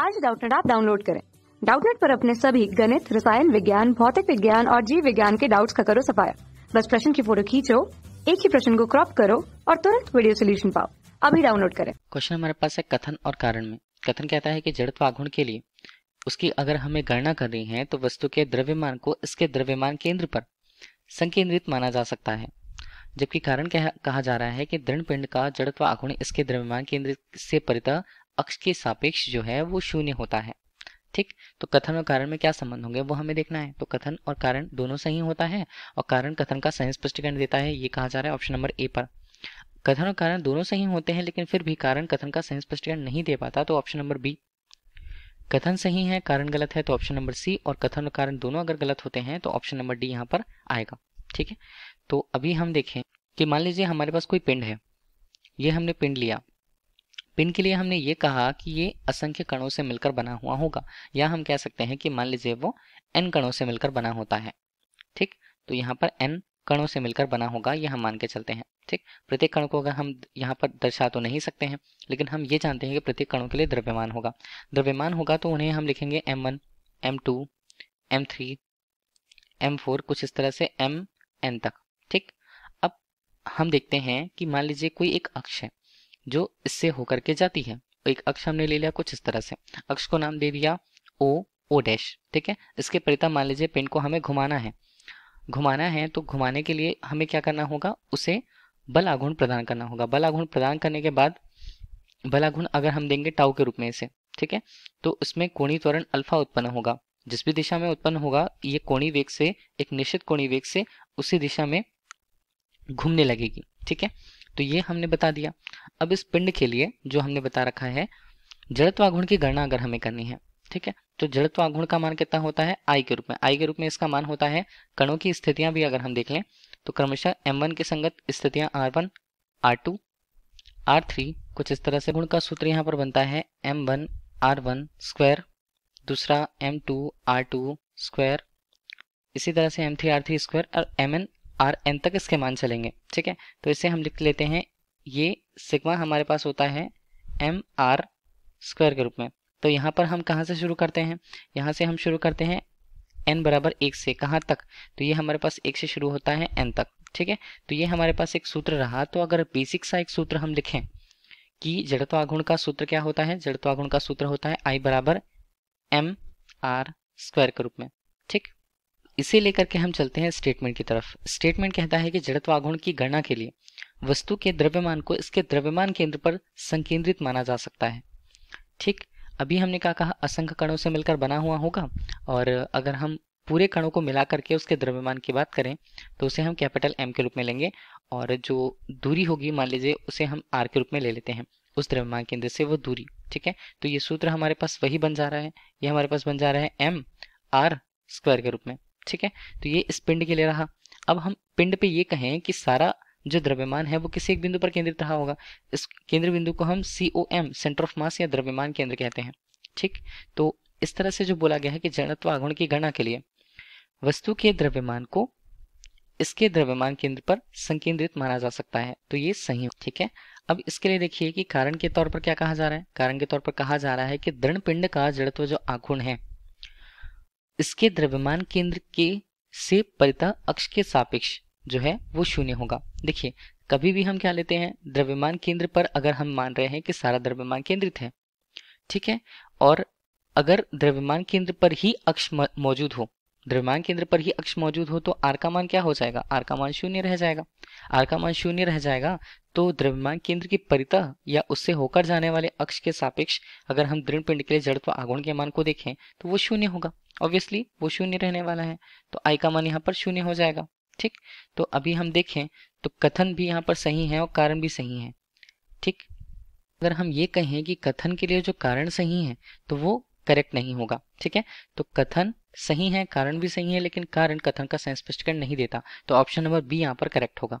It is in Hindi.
आज डाउटनेट आप डाउनलोड करें डाउटनेट पर अपने सभी गणित रसायन विज्ञान भौतिक विज्ञान और जीव विज्ञान के डाउट्स का करो सफाया बस प्रश्न की फोटो खींचो एक ही प्रश्न को क्रॉप करो और तुरंत वीडियो सोल्यूशन पाओ अभी डाउनलोड करें क्वेश्चन हमारे पास है कथन और कारण में कथन कहता है की जड़त्व आघूर्ण के लिए उसकी अगर हमें गणना करनी है तो वस्तु के द्रव्यमान को इसके द्रव्यमान केंद्र पर संकेंद्रित माना जा सकता है जबकि कारण कहा जा रहा है कि दृढ़ पिंड का जड़त्व आघूर्ण इसके द्रव्यमान केंद्र से परिता अक्ष के सापेक्ष जो है वो शून्य होता है ठीक तो कथन और कारण में क्या संबंध होंगे वो हमें देखना है तो कथन और कारण दोनों सही होता है और कारण कथन का सही स्पष्टीकरण देता है ये कहा जा रहा है ऑप्शन नंबर ए पर कथन और कारण दोनों सही होते हैं लेकिन फिर भी कारण कथन का सही स्पष्टीकरण नहीं दे पाता तो ऑप्शन नंबर बी कथन सही है कारण गलत है तो ऑप्शन नंबर सी और कथन और कारण दोनों अगर गलत होते हैं तो ऑप्शन नंबर डी यहाँ पर आएगा ठीक है तो अभी हम देखें कि मान लीजिए हमारे पास कोई पिंड है ये हमने पिंड लिया पिन के लिए हमने ये कहा कि ये असंख्य कणों से मिलकर बना हुआ होगा या हम कह सकते हैं कि मान लीजिए वो एन कणों से मिलकर बना होता है ठीक तो यहाँ पर एन कणों से मिलकर बना होगा ये हम मान के चलते हैं ठीक प्रत्येक कण को अगर हम यहाँ पर दर्शा तो नहीं सकते हैं लेकिन हम ये जानते हैं कि प्रत्येक कणों के लिए द्रव्यमान होगा द्रव्यमान होगा तो उन्हें हम लिखेंगे M one M two M three M four कुछ इस तरह से एम एन तक ठीक अब हम देखते हैं कि मान लीजिए कोई एक अक्ष है जो इससे होकर के जाती है एक अक्ष हमने ले लिया कुछ इस तरह से अक्ष को नाम दे दिया ओ ओ डैश ठीक है इसके परिता मान लीजिए पेन को हमें घुमाना है घुमाना है तो घुमाने के लिए हमें क्या करना होगा उसे बल आघूर्ण प्रदान करना होगा बल आघूर्ण प्रदान करने के बाद बल आघूर्ण अगर हम देंगे टाउ के रूप में इसे ठीक है तो उसमें कोणी त्वरण अल्फा उत्पन्न होगा जिस भी दिशा में उत्पन्न होगा ये कोणी वेग से एक निश्चित कोणी वेग से उसी दिशा में घूमने लगेगी ठीक है तो ये हमने बता दिया अब इस पिंड के लिए जो हमने बता रखा है जड़त्व आघूर्ण की गणना अगर हमें करनी है ठीक है तो जड़त्व आघूर्ण का मान कितना होता है आई के रूप में आई के रूप में इसका मान होता है कणों की स्थितियां भी अगर हम देख लें तो क्रमशः एम के संगत स्थितियां R one R two R three कुछ इस तरह से गुण का सूत्र यहाँ पर बनता है M one R one square दूसरा M two R two square इसी तरह से M three R three square और एम एन आर एन तक इसके मान चलेंगे ठीक है तो इसे हम लिख लेते हैं ये सिग्मा हमारे पास होता है एम आर स्क्वायर के रूप में तो यहाँ पर हम कहाँ से शुरू करते हैं यहाँ से हम शुरू करते हैं एन बराबर एक से कहाँ तक तो ये हमारे पास एक से शुरू होता है एन तक ठीक है तो ये हमारे पास एक सूत्र रहा तो अगर बेसिक सा एक सूत्र हम लिखें कि जड़त्व आघुण का सूत्र क्या होता है जड़त्व आघुण का सूत्र होता है आई बराबर एम आर स्क्वायर के रूप में ठीक इसे लेकर के हम चलते हैं स्टेटमेंट की तरफ स्टेटमेंट कहता है कि जड़त्व आघूर्ण की गणना के लिए वस्तु के द्रव्यमान को इसके द्रव्यमान केंद्र पर संकेंद्रित माना जा सकता है ठीक अभी हमने क्या कहा असंख्य कणों से मिलकर बना हुआ होगा और अगर हम पूरे कणों को मिला करके उसके द्रव्यमान की बात करें तो उसे हम कैपिटल एम के रूप में लेंगे और जो दूरी होगी मान लीजिए उसे हम आर के रूप में ले लेते हैं उस द्रव्यमान केंद्र से वो दूरी ठीक है तो ये सूत्र हमारे पास वही बन जा रहा है ये हमारे पास बन जा रहा है एम आर स्क्वायर के रूप में ठीक है तो ये इस पिंड के लिए रहा अब हम पिंड पे ये कहें कि सारा जो द्रव्यमान है वो किसी एक बिंदु पर केंद्रित रहा होगा इस केंद्र बिंदु को हम C O M centre of mass या द्रव्यमान केंद्र कहते हैं ठीक तो इस तरह से जो बोला गया है कि जड़त्व आगुण की गणना के लिए वस्तु के द्रव्यमान को इसके द्रव्यमान केंद्र पर संकेंद्रित माना जा सकता है तो ये सही ठीक है अब इसके लिए देखिए कि कारण के तौर पर क्या कहा जा रहा है कारण के तौर पर कहा जा रहा है कि दृढ़ पिंड का जड़त्व जो आघूर्ण है इसके द्रव्यमान केंद्र के से परिता अक्ष के सापेक्ष जो है वो शून्य होगा देखिए कभी भी हम क्या लेते हैं द्रव्यमान केंद्र पर अगर हम मान रहे हैं कि सारा द्रव्यमान केंद्रित है ठीक है और अगर द्रव्यमान केंद्र पर ही अक्ष मौजूद हो द्रव्यमान केंद्र पर ही अक्ष मौजूद हो तो आर का मान क्या हो जाएगा आर का मान शून्य रह जाएगा आर का मान शून्य रह जाएगा तो द्रव्यमान केंद्र की परिता या उससे होकर जाने वाले अक्ष के सापेक्ष अगर हम दृढ़ पिंड के लिए जड़त्व आगुण के मान को देखें तो वो शून्य होगा ऑब्वियसली वो शून्य रहने वाला है तो आई का मान यहाँ पर शून्य हो जाएगा ठीक तो अभी हम देखें तो कथन भी यहाँ पर सही है और कारण भी सही है ठीक अगर हम ये कहें कि कथन के लिए जो कारण सही है तो वो करेक्ट नहीं होगा ठीक है तो कथन सही है कारण भी सही है लेकिन कारण कथन का संस्पष्टीकरण नहीं देता तो ऑप्शन नंबर बी यहाँ पर करेक्ट होगा